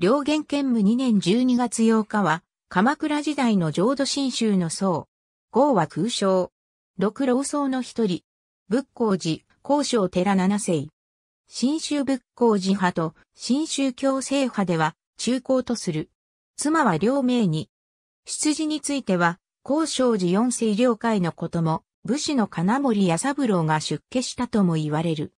両元兼務2年12月8日は、鎌倉時代の浄土真宗の僧。豪は空将。六老僧の一人。仏光寺、高尚寺七世。新州仏光寺派と新州教制派では中高とする。妻は両名に。出自については、高尚寺四世両会のことも、武士の金森屋三郎が出家したとも言われる。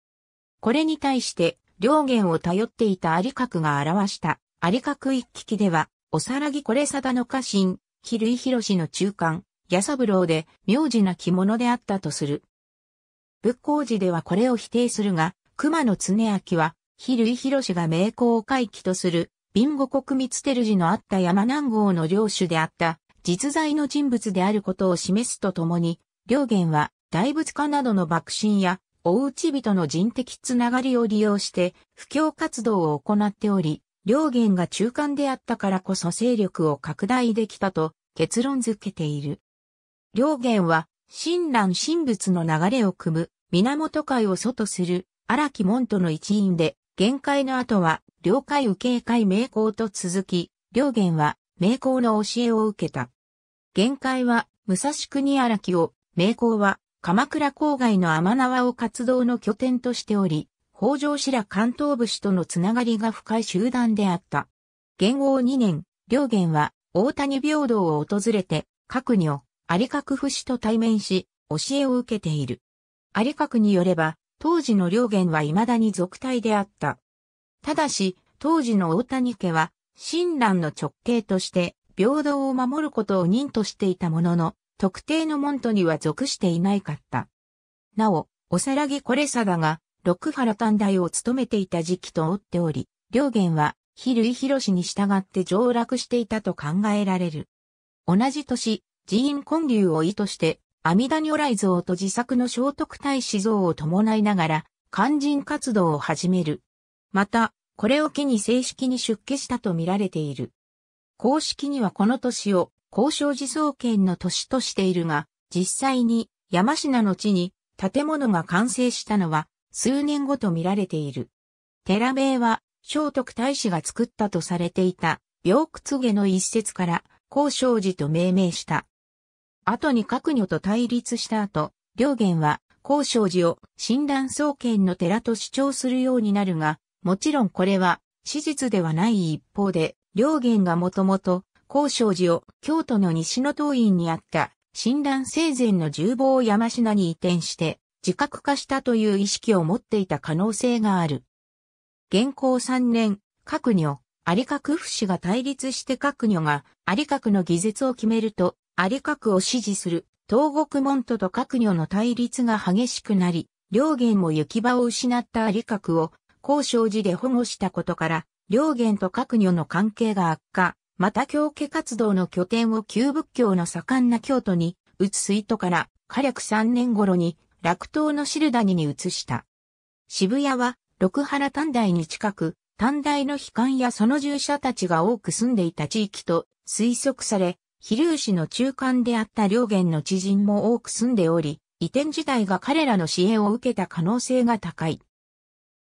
これに対して、両元を頼っていた有角が表した有賀区一揆では、おさらぎこれさだの家臣、比類博士の中間、矢三郎で、名字な着物であったとする。仏光寺ではこれを否定するが、熊野常明は、比類博士が名工を回帰とする、ビンゴ国密テル寺のあった山南郷の領主であった、実在の人物であることを示すとともに、両元は、大仏家などの幕臣や、おうち人の人的つながりを利用して、布教活動を行っており、両元が中間であったからこそ勢力を拡大できたと結論づけている。両元は、親鸞神仏の流れを組む、源会を祖とする、荒木門徒の一員で、限界の後は、両会受け会名工と続き、両元は、名工の教えを受けた。限界は、武蔵国荒木を、名工は、鎌倉郊外の天縄を活動の拠点としており、北条氏ら関東武士とのつながりが深い集団であった。元王2年、両元は大谷平等を訪れて、各女、有格不死と対面し、教えを受けている。有格によれば、当時の両元は未だに属体であった。ただし、当時の大谷家は、親鸞の直系として、平等を守ることを任としていたものの、特定の門徒には属していないかった。なお、おさらぎこれさだが、ロックファラ短大を務めていた時期と追っており、両元は、比類広氏に従って上落していたと考えられる。同じ年、寺院建立を意図して、阿弥陀如来像と自作の聖徳太子像を伴いながら、肝心活動を始める。また、これを機に正式に出家したと見られている。公式にはこの年を、交渉寺創建の年としているが、実際に山科の地に建物が完成したのは数年後と見られている。寺名は、聖徳太子が作ったとされていた、病屈下の一節から、高昌寺と命名した。後に各女と対立した後、良元は、高昌寺を診断総研の寺と主張するようになるが、もちろんこれは、史実ではない一方で、良元がもともと、高昌寺を京都の西の東院にあった、親鸞生前の重防山品に移転して、自覚化したという意識を持っていた可能性がある。現行3年、各女、有り不死が対立して各女が、有りの技術を決めると、有りを支持する、東国門徒と各女の対立が激しくなり、両元も行き場を失った有りを、高渉寺で保護したことから、両元と各女の関係が悪化、また教家活動の拠点を旧仏教の盛んな京都に移す意図から、火略3年頃に楽島のシダニに移した。渋谷は、六原短大に近く、短大の悲観やその従者たちが多く住んでいた地域と推測され、比留市の中間であった両元の知人も多く住んでおり、移転自体が彼らの支援を受けた可能性が高い。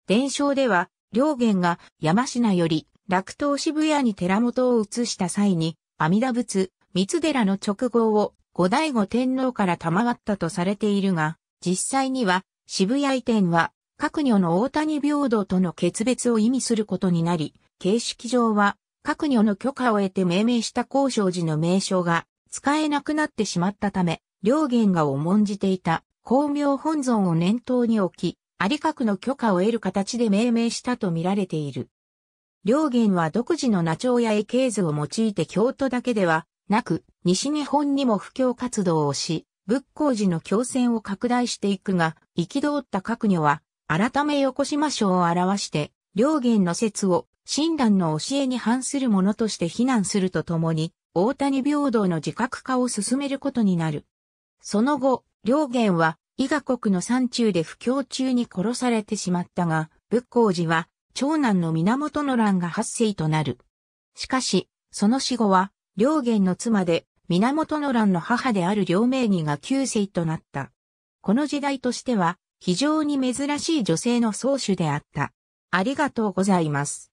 伝承では、両元が山品より楽東渋谷に寺本を移した際に、阿弥陀仏、三寺の直後を後醍醐天皇から賜ったとされているが、実際には渋谷移転は各女の大谷平等との決別を意味することになり、形式上は各女の許可を得て命名した交渉時の名称が使えなくなってしまったため、両元が重んじていた光明本尊を念頭に置き、ありかくの許可を得る形で命名したと見られている。両元は独自の名チや絵形図を用いて京都だけではなく、西日本にも布教活動をし、仏光寺の強戦を拡大していくが、き通った各女は、改め横島省を表して、両元の説を、親鸞の教えに反するものとして非難するとともに、大谷平等の自覚化を進めることになる。その後、両元は、伊賀国の山中で不況中に殺されてしまったが、仏光寺は、長男の源の乱が発生となる。しかし、その死後は、両元の妻で、源の乱の母である両名義が旧姓となった。この時代としては非常に珍しい女性の宗主であった。ありがとうございます。